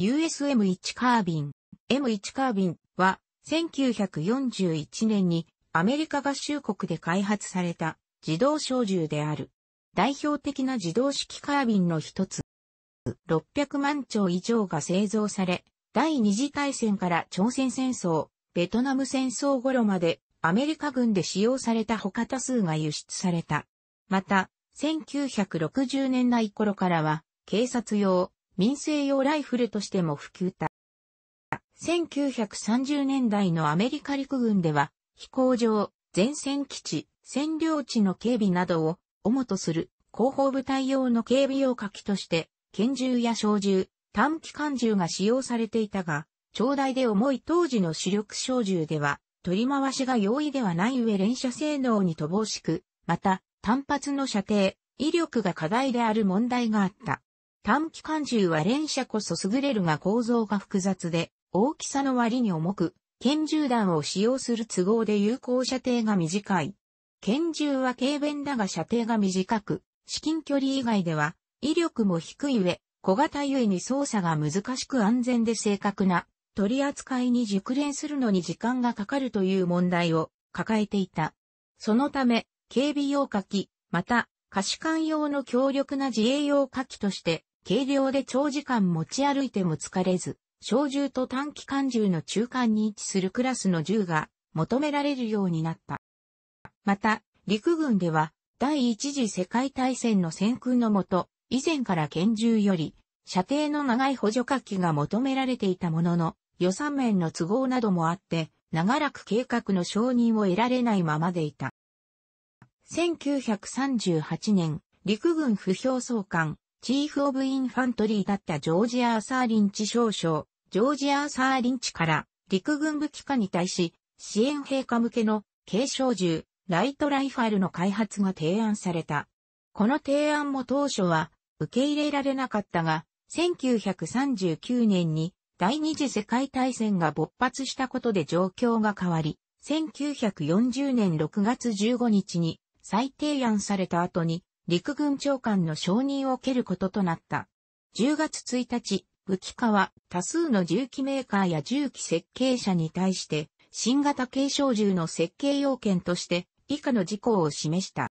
USM1 カービン。M1 カービンは1941年にアメリカ合衆国で開発された自動小銃である。代表的な自動式カービンの一つ。600万丁以上が製造され、第二次大戦から朝鮮戦争、ベトナム戦争頃までアメリカ軍で使用された他多数が輸出された。また、1960年代頃からは警察用、民生用ライフルとしても普及た。1930年代のアメリカ陸軍では、飛行場、前線基地、占領地の警備などを主とする広報部隊用の警備用火器として、拳銃や小銃、短期間銃が使用されていたが、長大で重い当時の主力小銃では、取り回しが容易ではない上連射性能に乏しく、また、単発の射程、威力が課題である問題があった。短期間銃は連射こそ優れるが構造が複雑で、大きさの割に重く、拳銃弾を使用する都合で有効射程が短い。拳銃は軽便だが射程が短く、至近距離以外では、威力も低い上、小型ゆえに操作が難しく安全で正確な取り扱いに熟練するのに時間がかかるという問題を抱えていた。そのため、警備用火器、また、可視管用の強力な自衛用火器として軽量で長時間持ち歩いても疲れず、小銃と短期間銃の中間に位置するクラスの銃が求められるようになった。また、陸軍では第一次世界大戦の戦空のもと、以前から拳銃より射程の長い補助火器が求められていたものの、予算面の都合などもあって、長らく計画の承認を得られないままでいた。1938年、陸軍不評総監、チーフ・オブ・インファントリーだったジョージ・アーサー・リンチ少将、ジョージ・アーサー・リンチから陸軍武器化に対し、支援陛下向けの軽小銃、ライトライファルの開発が提案された。この提案も当初は受け入れられなかったが、1939年に第二次世界大戦が勃発したことで状況が変わり、1940年6月15日に再提案された後に陸軍長官の承認を受けることとなった。10月1日、武器化は多数の銃器メーカーや銃器設計者に対して、新型軽傷銃の設計要件として以下の事項を示した。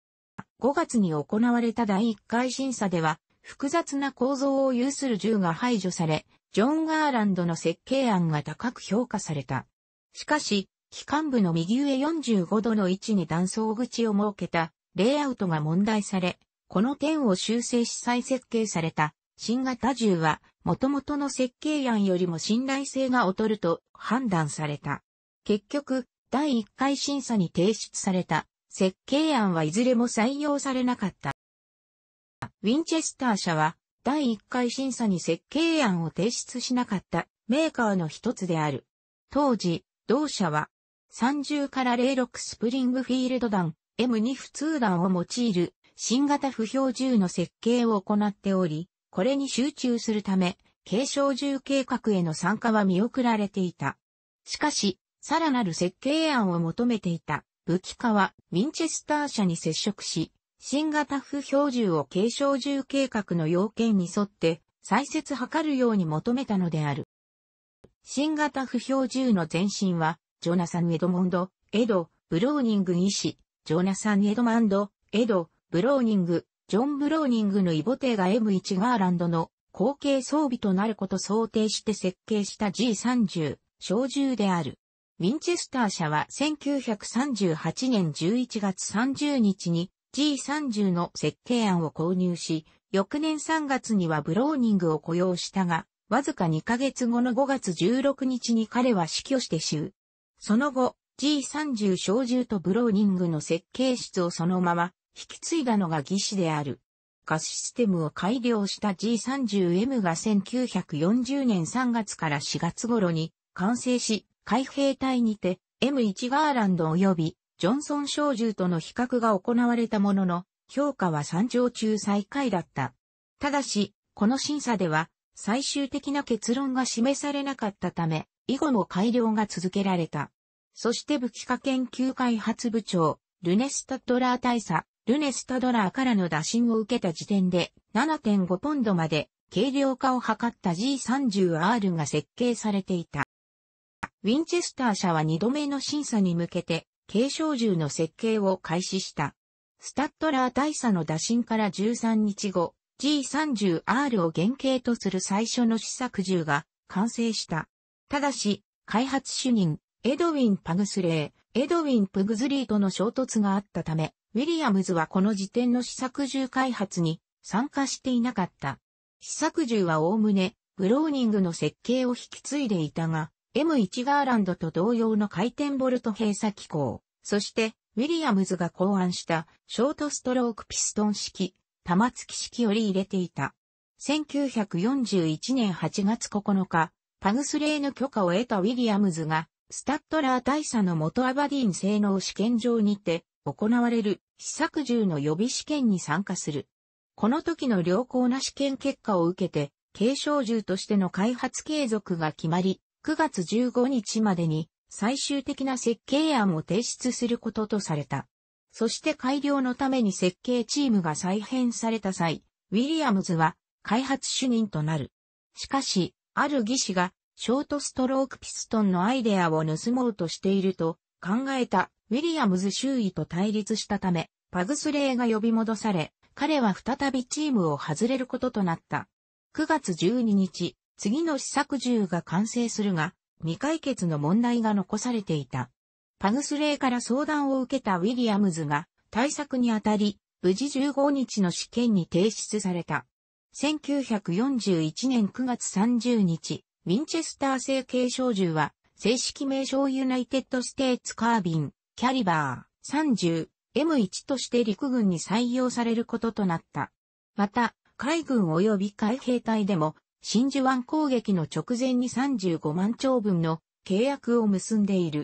5月に行われた第1回審査では、複雑な構造を有する銃が排除され、ジョン・ガーランドの設計案が高く評価された。しかし、機関部の右上45度の位置に断層口を設けたレイアウトが問題され、この点を修正し再設計された新型銃は元々の設計案よりも信頼性が劣ると判断された。結局、第1回審査に提出された設計案はいずれも採用されなかった。ウィンチェスター社は第1回審査に設計案を提出しなかったメーカーの一つである。当時、同社は30から06スプリングフィールド弾 M2 普通弾を用いる新型不標銃の設計を行っており、これに集中するため、継承銃計画への参加は見送られていた。しかし、さらなる設計案を求めていた武器化はウィンチェスター社に接触し、新型不標銃を継承銃計画の要件に沿って再設図るように求めたのである。新型不標銃の前身は、ジョナサン・エドモンド、エド、ブローニング医師、ジョナサン・エドマンド、エド、ブローニング、ジョン・ブローニングのイボテが M1 ガーランドの後継装備となること想定して設計した G30、小銃である。ウィンチェスター社は1938年11月30日に G30 の設計案を購入し、翌年3月にはブローニングを雇用したが、わずか2ヶ月後の5月16日に彼は死去して死う。その後、G30 小銃とブローニングの設計室をそのまま引き継いだのが技師である。ガスシステムを改良した G30M が1940年3月から4月頃に完成し、海兵隊にて M1 ガーランド及びジョンソン小銃との比較が行われたものの、評価は3上中最下位だった。ただし、この審査では最終的な結論が示されなかったため、以後も改良が続けられた。そして武器化研究開発部長、ルネスタドラー大佐、ルネスタドラーからの打診を受けた時点で7.5ポンドまで軽量化を図った G30R が設計されていた。ウィンチェスター社は2度目の審査に向けて軽症銃の設計を開始した。スタッドラー大佐の打診から13日後、G30R を原型とする最初の試作銃が完成した。ただし、開発主任、エドウィン・パグスレー、エドウィン・プグズリーとの衝突があったため、ウィリアムズはこの時点の試作銃開発に参加していなかった。試作銃はおおむね、ブローニングの設計を引き継いでいたが、M1 ガーランドと同様の回転ボルト閉鎖機構、そしてウィリアムズが考案したショートストロークピストン式、玉突き式より入れていた。1941年8月9日、パグスレーの許可を得たウィリアムズがスタッドラー大佐の元アバディン性能試験場にて行われる試作銃の予備試験に参加する。この時の良好な試験結果を受けて、継承銃としての開発継続が決まり、9月15日までに最終的な設計案を提出することとされた。そして改良のために設計チームが再編された際、ウィリアムズは開発主任となる。しかし、ある技師がショートストロークピストンのアイデアを盗もうとしていると考えたウィリアムズ周囲と対立したため、パグスレイが呼び戻され、彼は再びチームを外れることとなった。9月12日、次の試作銃が完成するが、未解決の問題が残されていた。パグスレイから相談を受けたウィリアムズが対策にあたり、無事15日の試験に提出された。1941年9月30日、ウィンチェスター製軽小銃は、正式名称ユナイテッドステーツカービン、キャリバー 30M1 として陸軍に採用されることとなった。また、海軍及び海兵隊でも、真珠湾攻撃の直前に35万丁分の契約を結んでいる。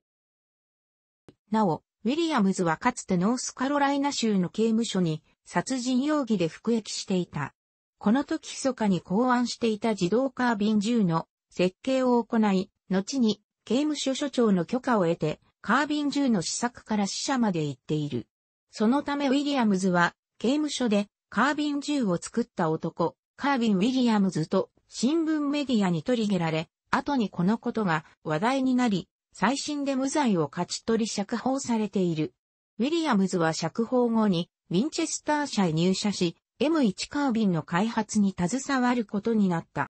なお、ウィリアムズはかつてノースカロライナ州の刑務所に殺人容疑で服役していた。この時密かに考案していた自動カービン銃の設計を行い、後に刑務所所長の許可を得て、カービン銃の試作から死者まで行っている。そのためウィリアムズは、刑務所でカービン銃を作った男、カービン・ウィリアムズと新聞メディアに取りれられ、後にこのことが話題になり、最新で無罪を勝ち取り釈放されている。ウィリアムズは釈放後に、ウィンチェスター社へ入社し、M1 カービンの開発に携わることになった。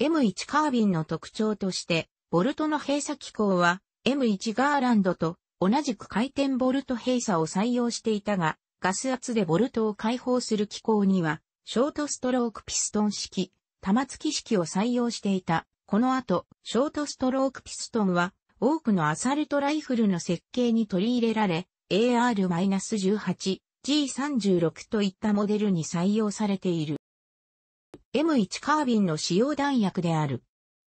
M1 カービンの特徴として、ボルトの閉鎖機構は M1 ガーランドと同じく回転ボルト閉鎖を採用していたが、ガス圧でボルトを解放する機構には、ショートストロークピストン式、玉突き式を採用していた。この後、ショートストロークピストンは、多くのアサルトライフルの設計に取り入れられ、AR-18、G36 といったモデルに採用されている。M1 カービンの使用弾薬である。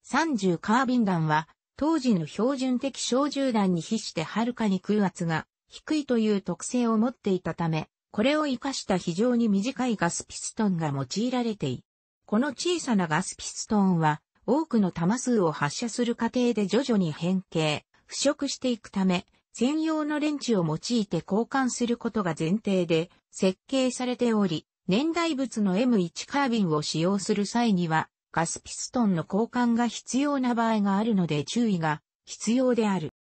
30カービン弾は、当時の標準的小銃弾に比してはるかに空圧が低いという特性を持っていたため、これを活かした非常に短いガスピストンが用いられていこの小さなガスピストンは、多くの弾数を発射する過程で徐々に変形、腐食していくため、専用のレンチを用いて交換することが前提で設計されており、年代物の M1 カービンを使用する際には、ガスピストンの交換が必要な場合があるので注意が必要である。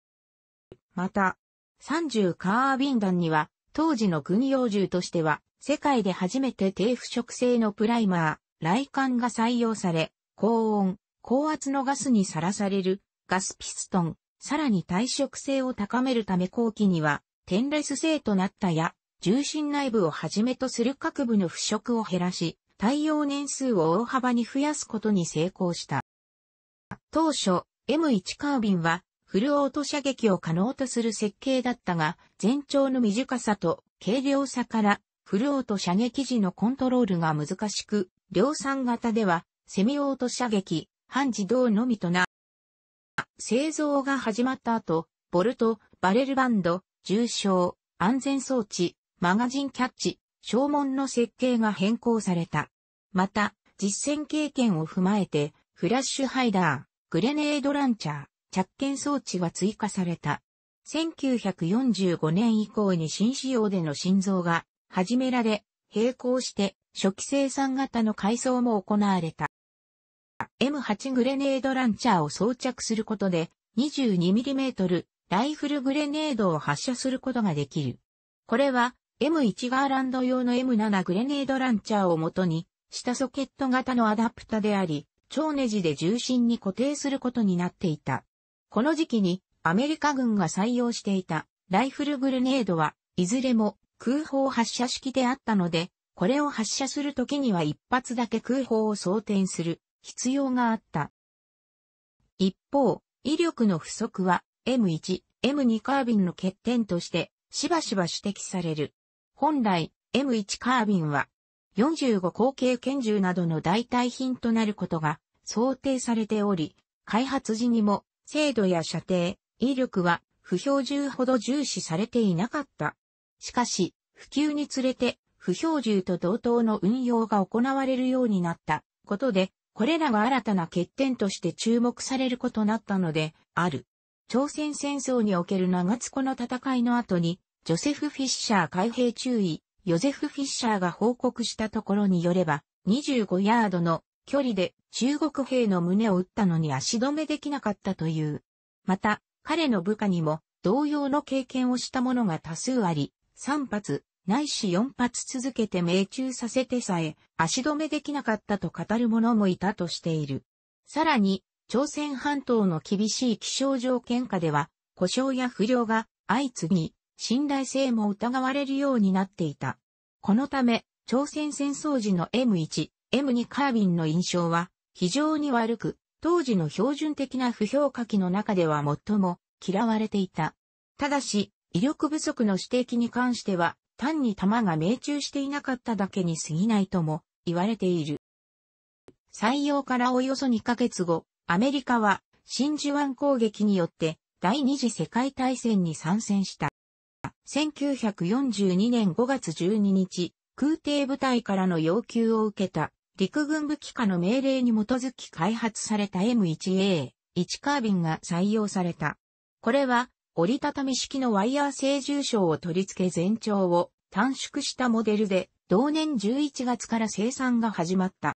また、30カービン弾には、当時の軍用銃としては、世界で初めて低腐食性のプライマー、雷管が採用され、高温、高圧のガスにさらされる、ガスピストン、さらに耐食性を高めるため後期には、テンレス製となったや、重心内部をはじめとする各部の腐食を減らし、耐用年数を大幅に増やすことに成功した。当初、M1 カービンはフルオート射撃を可能とする設計だったが、全長の短さと軽量さからフルオート射撃時のコントロールが難しく、量産型ではセミオート射撃、半自動のみとな。製造が始まった後、ボルト、バレルバンド、重症、安全装置、マガジンキャッチ、証文の設計が変更された。また、実践経験を踏まえて、フラッシュハイダー、グレネードランチャー、着剣装置は追加された。1945年以降に新仕様での心臓が始められ、並行して初期生産型の改装も行われた。M8 グレネードランチャーを装着することで 22mm ライフルグレネードを発射することができる。これは M1 ガーランド用の M7 グレネードランチャーをもとに下ソケット型のアダプタであり、超ネジで重心に固定することになっていた。この時期にアメリカ軍が採用していたライフルグレネードはいずれも空砲発射式であったので、これを発射するときには一発だけ空砲を装填する必要があった。一方、威力の不足は M1、M2 カービンの欠点としてしばしば指摘される。本来、M1 カービンは、45口径拳銃などの代替品となることが想定されており、開発時にも精度や射程、威力は不標銃ほど重視されていなかった。しかし、普及につれて不標銃と同等の運用が行われるようになったことで、これらが新たな欠点として注目されることになったので、ある。朝鮮戦争における長津湖の戦いの後に、ジョセフ・フィッシャー開閉注意、ヨゼフ・フィッシャーが報告したところによれば、25ヤードの距離で中国兵の胸を撃ったのに足止めできなかったという。また、彼の部下にも同様の経験をした者が多数あり、3発、ないし4発続けて命中させてさえ、足止めできなかったと語る者もいたとしている。さらに、朝鮮半島の厳しい気象条件下では、故障や不良が相次ぎ、信頼性も疑われるようになっていた。このため、朝鮮戦争時の M1、M2 カービンの印象は非常に悪く、当時の標準的な不評価機の中では最も嫌われていた。ただし、威力不足の指摘に関しては、単に弾が命中していなかっただけに過ぎないとも言われている。採用からおよそ2ヶ月後、アメリカは真珠湾攻撃によって第二次世界大戦に参戦した。1942年5月12日、空挺部隊からの要求を受けた陸軍武器下の命令に基づき開発された M1A、1カービンが採用された。これは折りたたみ式のワイヤー製重症を取り付け全長を短縮したモデルで同年11月から生産が始まった。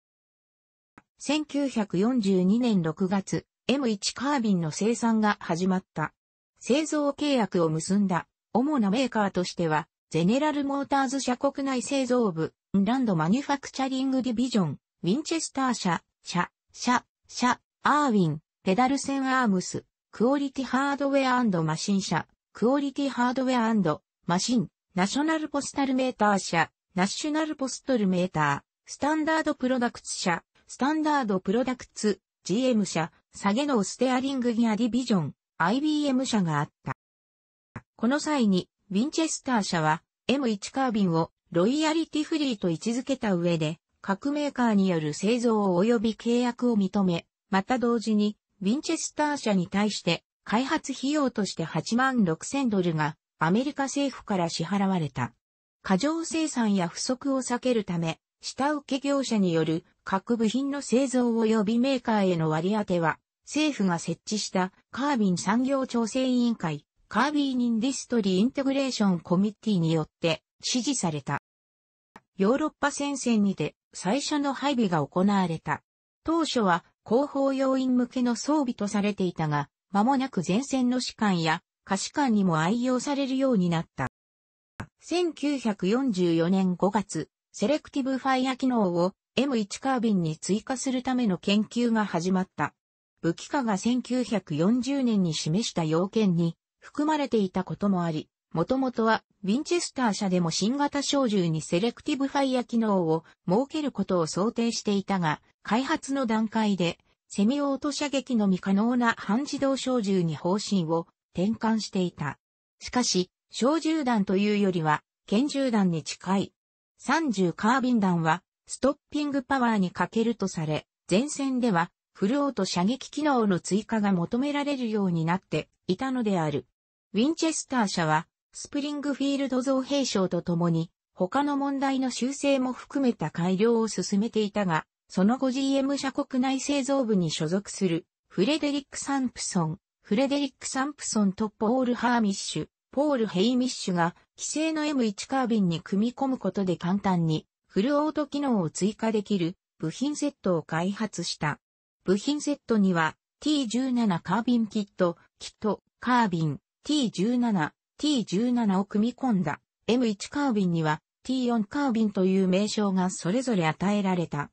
1942年6月、M1 カービンの生産が始まった。製造契約を結んだ主なメーカーとしては、ゼネラルモーターズ社国内製造部、ンランドマニュファクチャリングディビジョン、ウィンチェスター社、社、社、社、アーウィン、ペダルセンアームス、クオリティハードウェアマシン社、クオリティハードウェアマシン、ナショナルポスタルメーター社、ナッショナルポストルメーター、スタンダードプロダクツ社、スタンダードプロダクツ、GM 社、下げのステアリングギアディビジョン、IBM 社があった。この際に、ウィンチェスター社は M1 カービンをロイヤリティフリーと位置づけた上で、各メーカーによる製造及び契約を認め、また同時に、ウィンチェスター社に対して開発費用として8万6000ドルがアメリカ政府から支払われた。過剰生産や不足を避けるため、下請け業者による各部品の製造及びメーカーへの割り当ては、政府が設置したカービン産業調整委員会カービーニンディストリーインテグレーションコミッティによって支持された。ヨーロッパ戦線にて最初の配備が行われた。当初は後方要員向けの装備とされていたが、間もなく前線の士官や可士官にも愛用されるようになった。1944年5月、セレクティブファイア機能を M1 カービンに追加するための研究が始まった。武器化が1940年に示した要件に含まれていたこともあり、もともとはウィンチェスター社でも新型小銃にセレクティブファイア機能を設けることを想定していたが、開発の段階でセミオート射撃のみ可能な半自動小銃に方針を転換していた。しかし、小銃弾というよりは拳銃弾に近い。30カービン弾はストッピングパワーに欠けるとされ、前線ではフルオート射撃機能の追加が求められるようになっていたのである。ウィンチェスター社は、スプリングフィールド造兵廠とともに、他の問題の修正も含めた改良を進めていたが、その後 GM 社国内製造部に所属する、フレデリック・サンプソン、フレデリック・サンプソンとポール・ハーミッシュ、ポール・ヘイミッシュが、規制の M1 カービンに組み込むことで簡単に、フルオート機能を追加できる、部品セットを開発した。部品セットには、T17 カービンキット、キット、カービン、T17、T17 を組み込んだ M1 カービンには T4 カービンという名称がそれぞれ与えられた。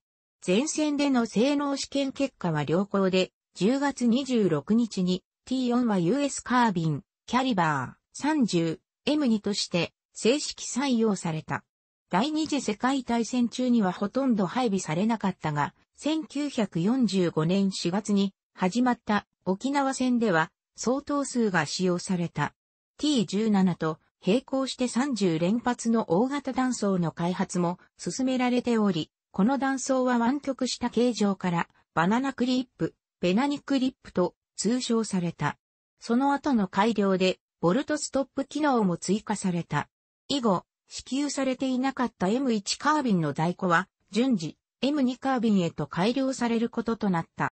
前線での性能試験結果は良好で、10月26日に T4 は US カービン、キャリバー 30M2 として正式採用された。第二次世界大戦中にはほとんど配備されなかったが、1945年4月に始まった沖縄戦では相当数が使用された。T17 と並行して30連発の大型弾倉の開発も進められており、この弾倉は湾曲した形状からバナナクリップ、ベナニクリップと通称された。その後の改良でボルトストップ機能も追加された。以後、支給されていなかった M1 カービンの在庫は順次 M2 カービンへと改良されることとなった。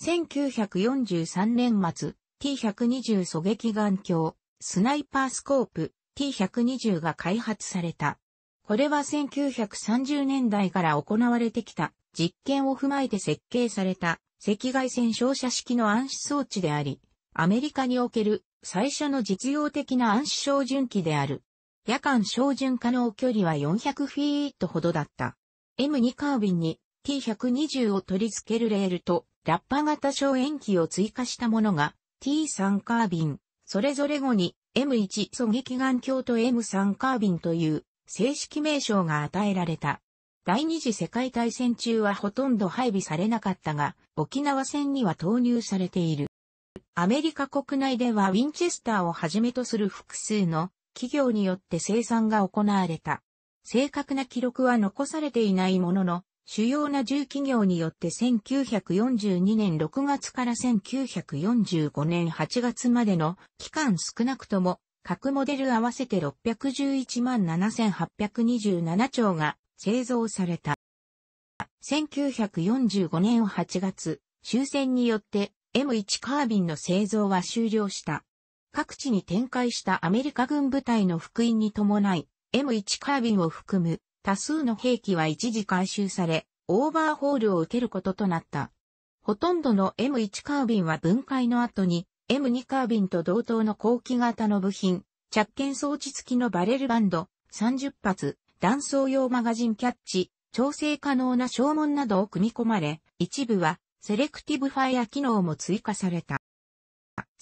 1943年末、T120 狙撃眼鏡、スナイパースコープ T120 が開発された。これは1930年代から行われてきた実験を踏まえて設計された赤外線照射式の暗視装置であり、アメリカにおける最初の実用的な暗視照準器である。夜間照準可能距離は400フィートほどだった。M2 カービンに T120 を取り付けるレールとラッパ型小塩基を追加したものが T3 カービン、それぞれ後に M1 狙撃眼鏡と M3 カービンという正式名称が与えられた。第二次世界大戦中はほとんど配備されなかったが、沖縄戦には投入されている。アメリカ国内ではウィンチェスターをはじめとする複数の企業によって生産が行われた。正確な記録は残されていないものの、主要な重企業によって1942年6月から1945年8月までの期間少なくとも各モデル合わせて611万7827兆が製造された。1945年8月、終戦によって M1 カービンの製造は終了した。各地に展開したアメリカ軍部隊の復員に伴い、M1 カービンを含む多数の兵器は一時回収され、オーバーホールを受けることとなった。ほとんどの M1 カービンは分解の後に M2 カービンと同等の後期型の部品、着剣装置付きのバレルバンド、30発、弾装用マガジンキャッチ、調整可能な消耗などを組み込まれ、一部はセレクティブファイア機能も追加された。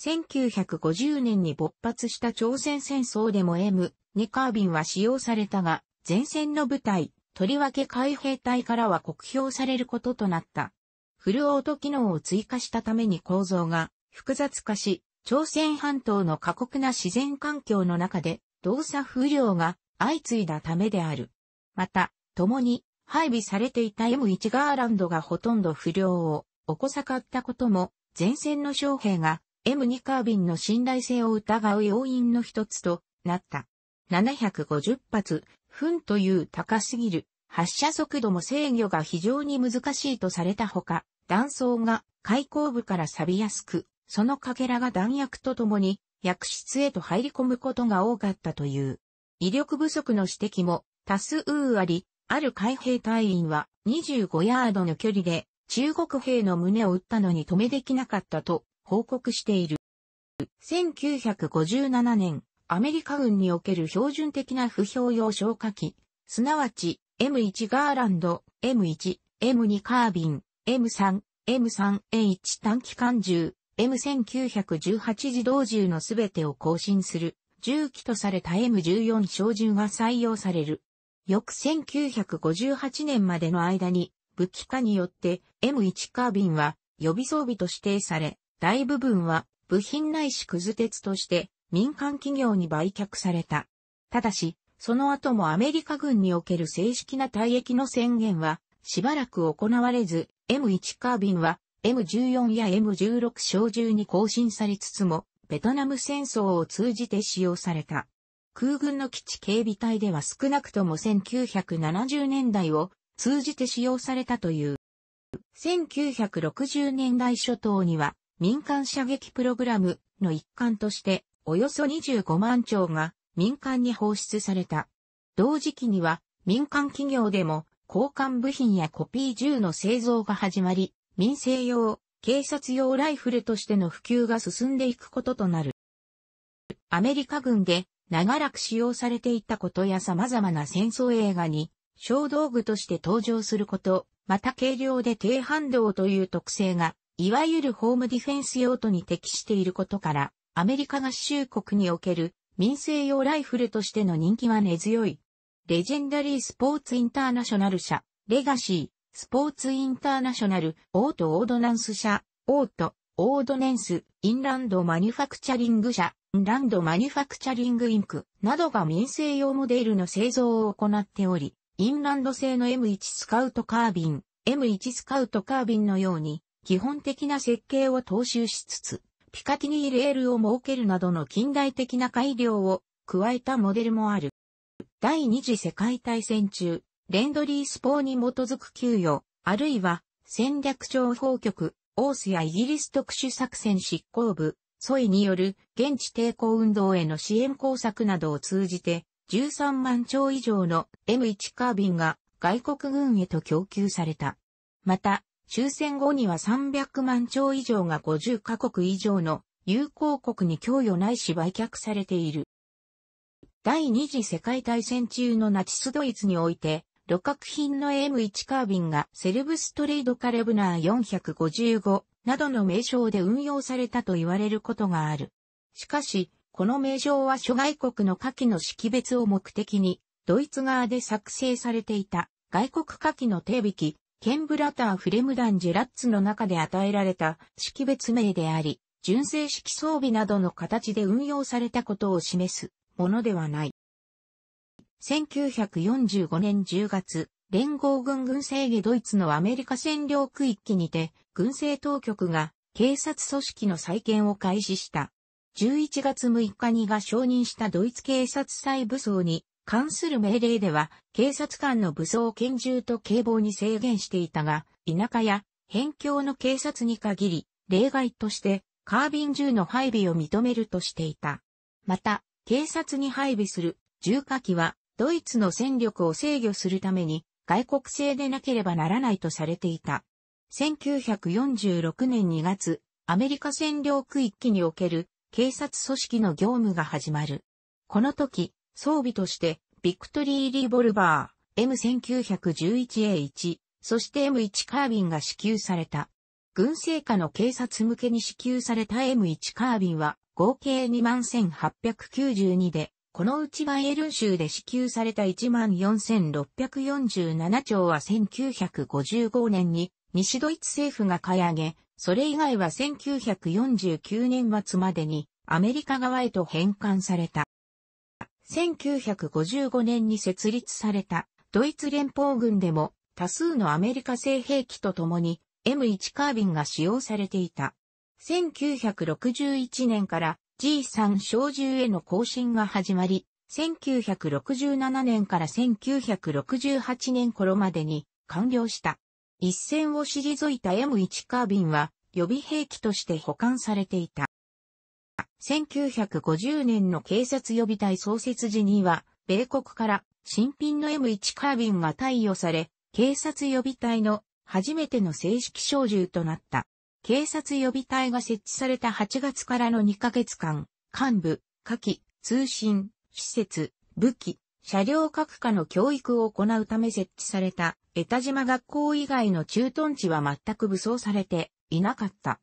1950年に勃発した朝鮮戦争でも M2 カービンは使用されたが、前線の部隊、とりわけ海兵隊からは酷評されることとなった。フルオート機能を追加したために構造が複雑化し、朝鮮半島の過酷な自然環境の中で動作不良が相次いだためである。また、共に配備されていた M1 ガーランドがほとんど不良を起こさかったことも、前線の将兵が M2 カービンの信頼性を疑う要因の一つとなった。750発、フンという高すぎる発射速度も制御が非常に難しいとされたほか、弾倉が開口部から錆びやすく、その欠片が弾薬とともに薬室へと入り込むことが多かったという。威力不足の指摘も多数あり、ある海兵隊員は25ヤードの距離で中国兵の胸を撃ったのに止めできなかったと報告している。1957年、アメリカ軍における標準的な不評用消火器、すなわち M1 ガーランド、M1、M2 カービン、M3、M3H 短期間銃、M1918 自動銃のすべてを更新する、銃器とされた M14 小銃が採用される。翌1958年までの間に、武器化によって M1 カービンは予備装備と指定され、大部分は部品内いし鉄として民間企業に売却された。ただし、その後もアメリカ軍における正式な退役の宣言は、しばらく行われず、M1 カービンは M14 や M16 小銃に更新されつつも、ベトナム戦争を通じて使用された。空軍の基地警備隊では少なくとも1970年代を通じて使用されたという。1960年代初頭には民間射撃プログラムの一環としておよそ25万兆が民間に放出された。同時期には民間企業でも交換部品やコピー銃の製造が始まり、民生用、警察用ライフルとしての普及が進んでいくこととなる。アメリカ軍で長らく使用されていたことや様々な戦争映画に小道具として登場すること、また軽量で低反動という特性が、いわゆるホームディフェンス用途に適していることから、アメリカ合衆国における民生用ライフルとしての人気は根強い。レジェンダリースポーツインターナショナル社、レガシー、スポーツインターナショナル、オートオードナンス社、オート、オードネンス、インランドマニュファクチャリング社、インランドマニュファクチャリングインクなどが民生用モデルの製造を行っており、インランド製の M1 スカウトカービン、M1 スカウトカービンのように、基本的な設計を踏襲しつつ、ピカティニーレールを設けるなどの近代的な改良を加えたモデルもある。第二次世界大戦中、レンドリース法に基づく給与、あるいは戦略情報局、オースやイギリス特殊作戦執行部、ソイによる現地抵抗運動への支援工作などを通じて、13万兆以上の M1 カービンが外国軍へと供給された。また、終戦後には300万兆以上が50カ国以上の友好国に供与ないし売却されている。第二次世界大戦中のナチスドイツにおいて、旅客品の M1 カービンがセルブストレイドカレブナー455などの名称で運用されたと言われることがある。しかし、この名称は諸外国の火器の識別を目的に、ドイツ側で作成されていた外国火器の定引き、ケンブラターフレムダンジェラッツの中で与えられた識別名であり、純正式装備などの形で運用されたことを示すものではない。1945年10月、連合軍軍制下ドイツのアメリカ占領区域にて、軍政当局が警察組織の再建を開始した。11月6日にが承認したドイツ警察再武装に関する命令では、警察官の武装拳銃と警棒に制限していたが、田舎や辺境の警察に限り、例外として、カービン銃の配備を認めるとしていた。また、警察に配備する重火器は、ドイツの戦力を制御するために、外国製でなければならないとされていた。1946年2月、アメリカ占領区域における警察組織の業務が始まる。この時、装備として、ビクトリーリボルバー M1911A1、そして M1 カービンが支給された。軍政下の警察向けに支給された M1 カービンは合計21,892で、このうちバイエルン州で支給された14,647丁は1955年に西ドイツ政府が買い上げ、それ以外は1949年末までにアメリカ側へと返還された。1955年に設立されたドイツ連邦軍でも多数のアメリカ製兵器とともに M1 カービンが使用されていた。1961年から G3 小銃への更新が始まり、1967年から1968年頃までに完了した。一線を退いた M1 カービンは予備兵器として保管されていた。1950年の警察予備隊創設時には、米国から新品の M1 カービンが貸与され、警察予備隊の初めての正式小銃となった。警察予備隊が設置された8月からの2ヶ月間、幹部、下記、通信、施設、武器、車両各課の教育を行うため設置された、江田島学校以外の駐屯地は全く武装されていなかった。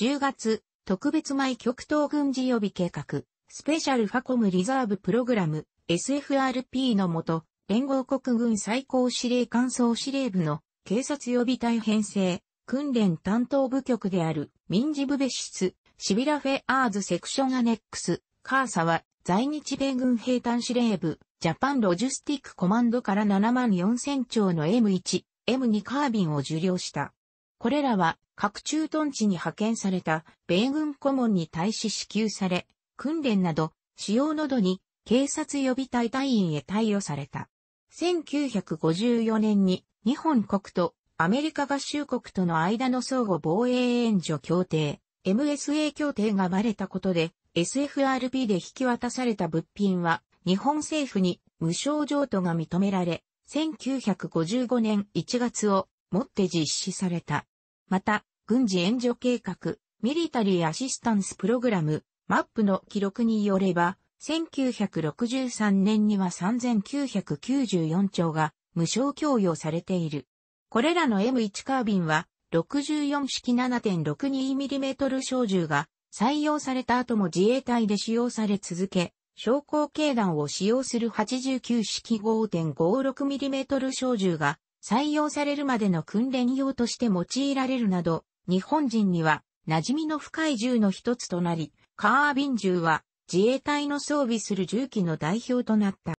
10月、特別米極東軍事予備計画、スペシャルファコムリザーブプログラム、SFRP のもと、連合国軍最高司令官総司令部の警察予備隊編成、訓練担当部局である民事部別室、シビラフェアーズセクションアネックス、カーサは在日米軍兵隊司令部、ジャパンロジスティックコマンドから7万4000丁の M1、M2 カービンを受領した。これらは各駐屯地に派遣された米軍顧問に対し支給され、訓練など、使用などに警察予備隊隊員へ貸与された。1954年に日本国とアメリカ合衆国との間の相互防衛援助協定、MSA 協定がバレたことで、SFRB で引き渡された物品は日本政府に無償譲渡が認められ、1955年1月をもって実施された。また、軍事援助計画、ミリタリーアシスタンスプログラム、マップの記録によれば、1963年には3994丁が無償供与されている。これらの M1 カービンは、64式 7.62mm 小銃が採用された後も自衛隊で使用され続け、昇降軽弾を使用する89式 5.56mm 小銃が採用されるまでの訓練用として用いられるなど、日本人には馴染みの深い銃の一つとなり、カービン銃は自衛隊の装備する銃器の代表となった。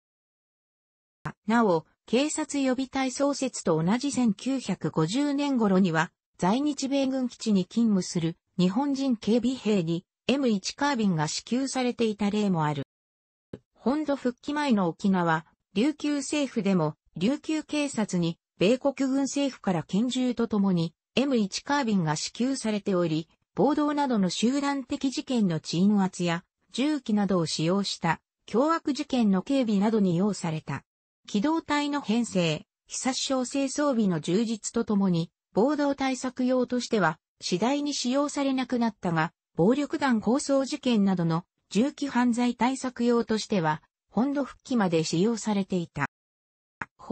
なお、警察予備隊創設と同じ1950年頃には、在日米軍基地に勤務する日本人警備兵に M1 カービンが支給されていた例もある。本土復帰前の沖縄、琉球政府でも琉球警察に米国軍政府から拳銃とともに M1 カービンが支給されており、暴動などの集団的事件の鎮圧や銃器などを使用した凶悪事件の警備などに要された。機動隊の編成、被殺傷性装備の充実とともに、暴動対策用としては次第に使用されなくなったが、暴力団抗争事件などの銃器犯罪対策用としては、本土復帰まで使用されていた。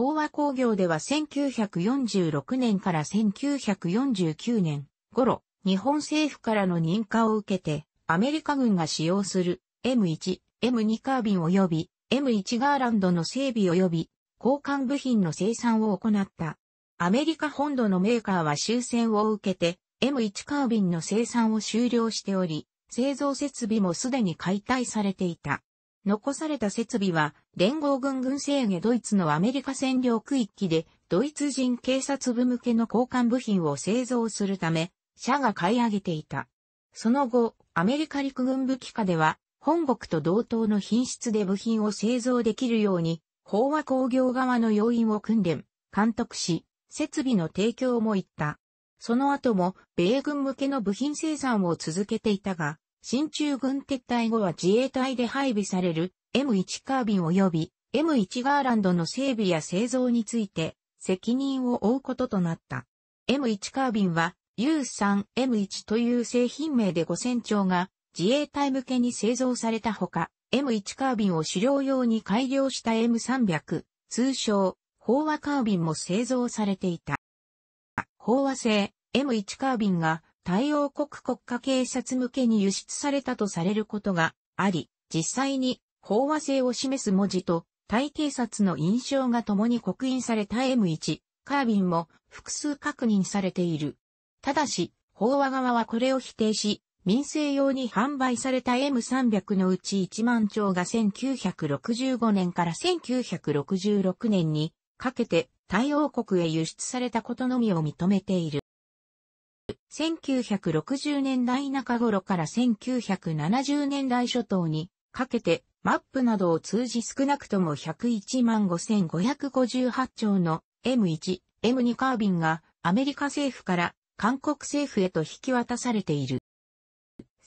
飽和工業では1946年から1949年頃、日本政府からの認可を受けて、アメリカ軍が使用する M1、M2 カービン及び M1 ガーランドの整備及び交換部品の生産を行った。アメリカ本土のメーカーは終戦を受けて M1 カービンの生産を終了しており、製造設備もすでに解体されていた。残された設備は、連合軍軍制下ドイツのアメリカ占領区域で、ドイツ人警察部向けの交換部品を製造するため、社が買い上げていた。その後、アメリカ陸軍武器科では、本国と同等の品質で部品を製造できるように、飽和工業側の要員を訓練、監督し、設備の提供も行った。その後も、米軍向けの部品生産を続けていたが、新中軍撤退後は自衛隊で配備される M1 カービン及び M1 ガーランドの整備や製造について責任を負うこととなった。M1 カービンは U3M1 という製品名で5000丁が自衛隊向けに製造されたほか、M1 カービンを狩猟用に改良した M300、通称、飽和カービンも製造されていた。飽和製 M1 カービンが対応国国家警察向けに輸出されたとされることがあり、実際に飽和性を示す文字と、タイ警察の印象が共に刻印された M1、カービンも複数確認されている。ただし、飽和側はこれを否定し、民生用に販売された M300 のうち1万丁が1965年から1966年にかけて太陽国へ輸出されたことのみを認めている。1960年代中頃から1970年代初頭にかけてマップなどを通じ少なくとも101万5558丁の M1、M2 カービンがアメリカ政府から韓国政府へと引き渡されている。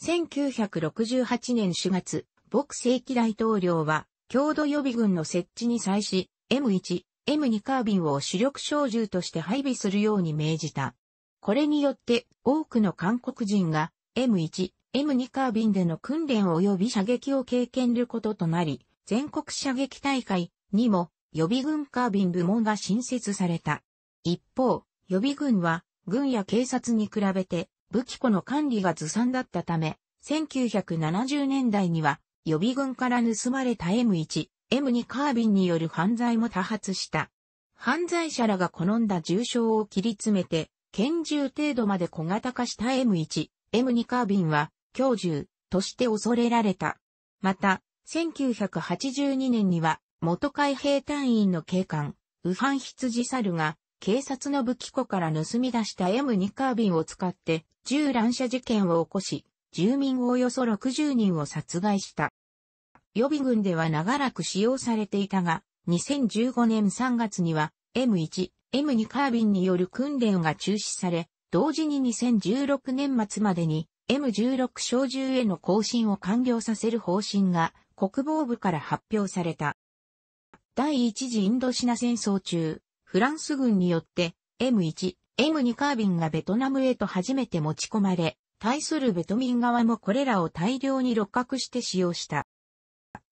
1968年4月、牧正輝大統領は郷土予備軍の設置に際し M1、M2 カービンを主力小銃として配備するように命じた。これによって多くの韓国人が M1、M2 カービンでの訓練及び射撃を経験ることとなり、全国射撃大会にも予備軍カービン部門が新設された。一方、予備軍は軍や警察に比べて武器庫の管理がずさんだったため、1970年代には予備軍から盗まれた M1、M2 カービンによる犯罪も多発した。犯罪者らが好んだ重傷を切り詰めて拳銃程度まで小型化した M1、M2 カービンは、強銃として恐れられた。また、1982年には、元海兵隊員の警官、ウハン羊猿が、警察の武器庫から盗み出した M2 カービンを使って、銃乱射事件を起こし、住民およそ60人を殺害した。予備軍では長らく使用されていたが、2015年3月には M1、M2 カービンによる訓練が中止され、同時に2016年末までに M16 小銃への更新を完了させる方針が国防部から発表された。第一次インドシナ戦争中、フランス軍によって M1、M2 カービンがベトナムへと初めて持ち込まれ、対するベトミン側もこれらを大量に六角して使用した。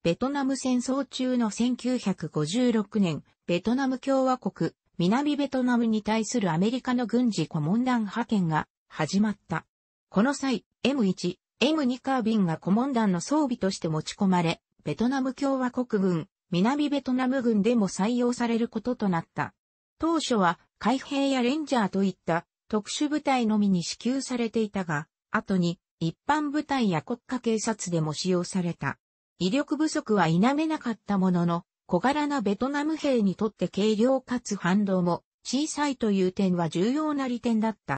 ベトナム戦争中の1956年、ベトナム共和国南ベトナムに対するアメリカの軍事顧問団派遣が始まった。この際、M1、M2 カービンが顧問団の装備として持ち込まれ、ベトナム共和国軍、南ベトナム軍でも採用されることとなった。当初は海兵やレンジャーといった特殊部隊のみに支給されていたが、後に一般部隊や国家警察でも使用された。威力不足は否めなかったものの、小柄なベトナム兵にとって軽量かつ反動も小さいという点は重要な利点だった。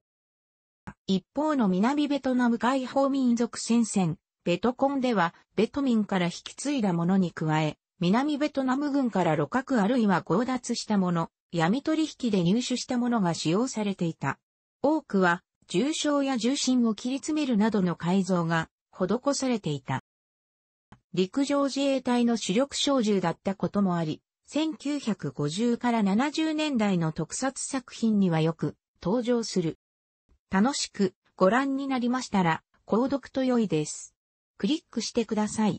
一方の南ベトナム解放民族戦線、ベトコンでは、ベトミンから引き継いだものに加え、南ベトナム軍から露角あるいは強奪したもの、闇取引で入手したものが使用されていた。多くは、重傷や重心を切り詰めるなどの改造が施されていた。陸上自衛隊の主力小銃だったこともあり、1950から70年代の特撮作品にはよく登場する。楽しくご覧になりましたら、購読と良いです。クリックしてください。